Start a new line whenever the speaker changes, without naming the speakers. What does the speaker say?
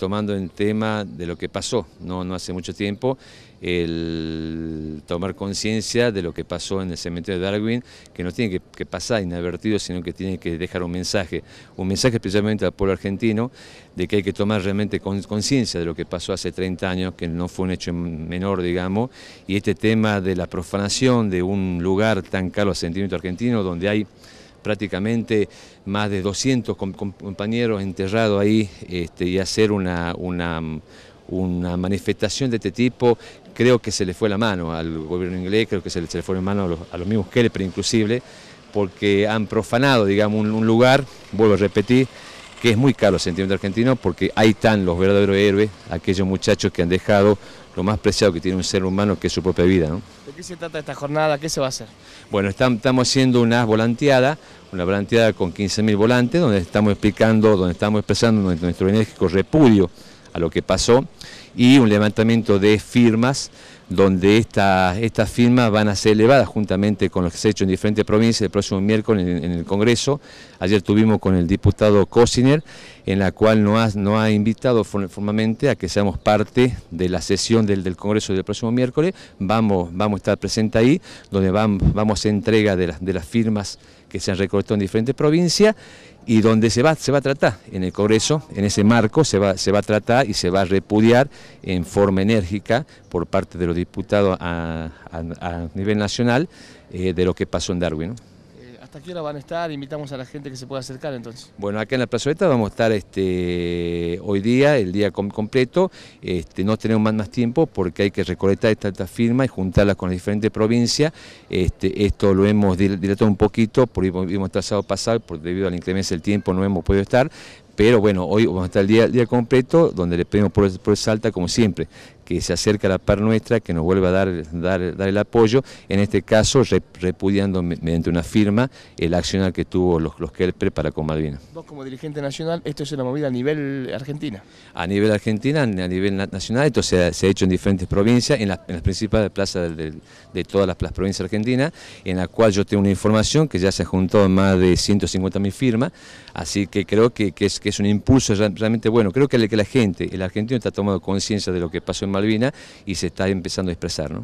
tomando en tema de lo que pasó, no, no hace mucho tiempo, el tomar conciencia de lo que pasó en el cementerio de Darwin, que no tiene que, pasar inadvertido, sino que tiene que dejar un mensaje, un mensaje especialmente al pueblo argentino, de que hay que tomar realmente conciencia de lo que pasó hace 30 años, que no fue un hecho menor, digamos, y este tema de la profanación de un lugar tan caro al sentimiento argentino, donde hay prácticamente más de 200 compañeros enterrados ahí este, y hacer una, manifestación de este tipo creo que se le fue la mano al gobierno inglés, creo que se le, fue la mano a los, mismos que mismos Kelper inclusive, porque han profanado, digamos, un lugar, vuelvo a repetir, que es muy caro el sentimiento argentino porque ahí están los verdaderos héroes, aquellos muchachos que han dejado lo más preciado que tiene un ser humano, que es su propia vida. ¿De qué se trata esta jornada? ¿Qué se va a hacer? Bueno, estamos haciendo una volanteada, una volanteada con 15.000 volantes, donde estamos explicando, donde estamos expresando nuestro enérgico repudio a lo que pasó y un levantamiento de firmas donde estas firmas van a ser elevadas juntamente con los que se ha hecho en diferentes provincias el próximo miércoles en, en el Congreso. Ayer tuvimos con el diputado Cosiner en la cual nos ha, no ha invitado formalmente a que seamos parte de la sesión del, Congreso del próximo miércoles. Vamos, vamos a estar presentes ahí, donde vamos, vamos a entrega de, de las firmas que se han recolectado en diferentes provincias y donde se va, se va a tratar en el Congreso, en ese marco se va, se va a tratar y se va a repudiar en forma enérgica por parte de los diputados a, nivel nacional eh, de lo que pasó en Darwin. ¿Hasta qué hora van a estar? Invitamos a la gente que se pueda acercar entonces. Bueno, acá en la plazoleta vamos a estar este, hoy día, el día completo. Este, no tenemos más, más tiempo porque hay que recolectar estas esta firma y juntarlas con las diferentes provincias. Este, esto lo hemos dilatado un poquito, porque hemos trazado pasar, por, debido a la inclemencia del tiempo no hemos podido estar, pero bueno, hoy vamos a estar el día, día completo, donde le pedimos por, por Salta, como siempre, que se acerca a la par nuestra, que nos vuelva a dar, dar, dar el apoyo, en este caso repudiando mediante una firma el accionar que tuvo los, los prepara con Malvinas. Vos como dirigente nacional, esto es una movida a nivel Argentina. A nivel argentino, a nivel nacional, esto se ha, hecho en diferentes provincias, en las, principales plazas de, todas las, provincias argentinas, en la cual yo tengo una información que ya se ha juntado más de 150.000 firmas, así que creo que, es, que es un impulso realmente bueno. Creo que, que la gente, el argentino está tomando conciencia de lo que pasó en y se está empezando a expresar.